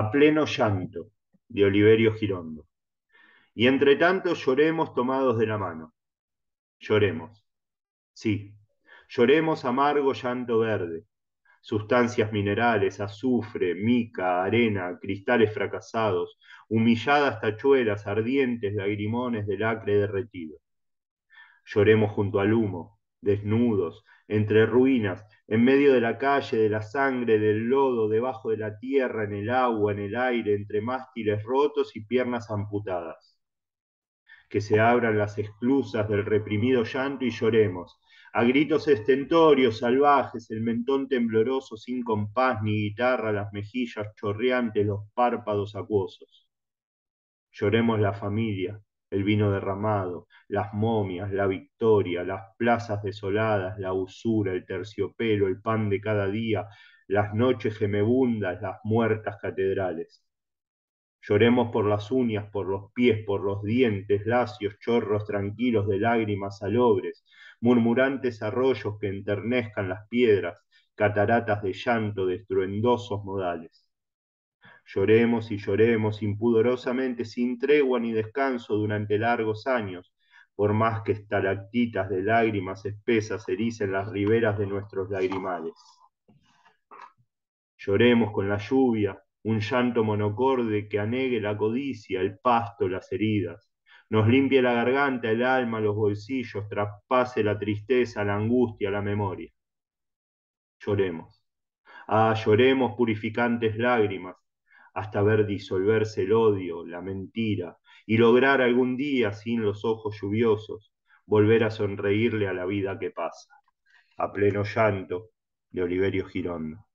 a pleno llanto, de Oliverio Girondo. Y entre tanto lloremos tomados de la mano. Lloremos. Sí, lloremos amargo llanto verde, sustancias minerales, azufre, mica, arena, cristales fracasados, humilladas tachuelas, ardientes lagrimones del acre derretido. Lloremos junto al humo, desnudos, entre ruinas, en medio de la calle, de la sangre, del lodo, debajo de la tierra, en el agua, en el aire, entre mástiles rotos y piernas amputadas. Que se abran las esclusas del reprimido llanto y lloremos. A gritos estentorios, salvajes, el mentón tembloroso, sin compás ni guitarra, las mejillas chorreantes, los párpados acuosos. Lloremos la familia, el vino derramado, las momias, la victoria, las plazas desoladas, la usura, el terciopelo, el pan de cada día, las noches gemebundas, las muertas catedrales. Lloremos por las uñas, por los pies, por los dientes, lacios, chorros tranquilos de lágrimas salobres, murmurantes arroyos que enternezcan las piedras, cataratas de llanto de estruendosos modales. Lloremos y lloremos impudorosamente, sin tregua ni descanso durante largos años, por más que estalactitas de lágrimas espesas ericen las riberas de nuestros lagrimales. Lloremos con la lluvia, un llanto monocorde que anegue la codicia, el pasto, las heridas nos limpie la garganta, el alma, los bolsillos, traspase la tristeza, la angustia, la memoria. Lloremos. Ah, lloremos purificantes lágrimas, hasta ver disolverse el odio, la mentira, y lograr algún día, sin los ojos lluviosos, volver a sonreírle a la vida que pasa. A pleno llanto de Oliverio Girondo.